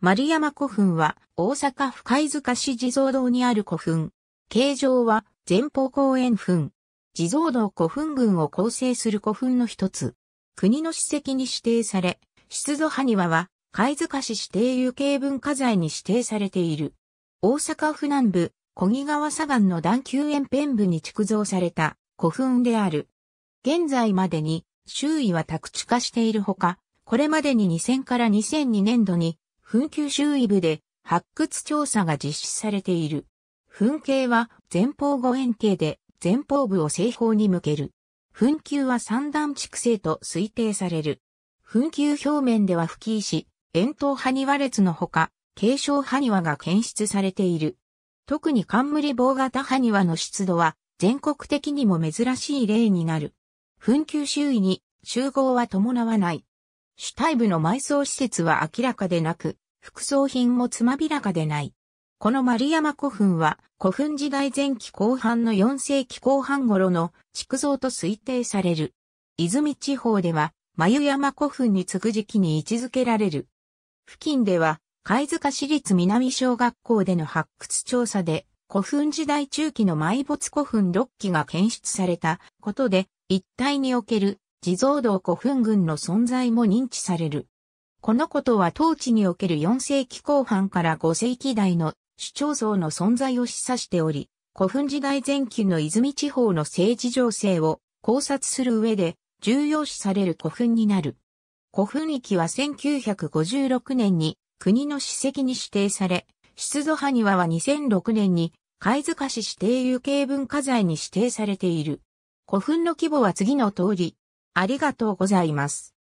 丸山古墳は大阪府貝塚市地蔵堂にある古墳。形状は前方公園墳。地蔵堂古墳群を構成する古墳の一つ。国の史跡に指定され、出土埴輪は貝塚市指定有形文化財に指定されている。大阪府南部、小木川左岸の段丘園辺部に築造された古墳である。現在までに周囲は宅地化しているほか、これまでに2000から2002年度に墳丘周囲部で発掘調査が実施されている。墳形は前方後円形で前方部を正方に向ける。墳丘は三段畜生と推定される。墳丘表面では吹き石、円筒埴輪列のほか、継承埴輪が検出されている。特に冠棒型埴輪の湿度は全国的にも珍しい例になる。墳丘周囲に集合は伴わない。主体部の埋葬施設は明らかでなく、副葬品もつまびらかでない。この丸山古墳は古墳時代前期後半の4世紀後半頃の築造と推定される。泉地方では眉山古墳に次ぐ時期に位置づけられる。付近では貝塚市立南小学校での発掘調査で古墳時代中期の埋没古墳6基が検出されたことで一帯における地蔵道古墳群の存在も認知される。このことは当地における4世紀後半から5世紀代の主張層の存在を示唆しており、古墳時代前期の泉地方の政治情勢を考察する上で重要視される古墳になる。古墳域は1956年に国の史跡に指定され、出土派庭は2006年に貝塚市指定有形文化財に指定されている。古墳の規模は次の通り、ありがとうございます。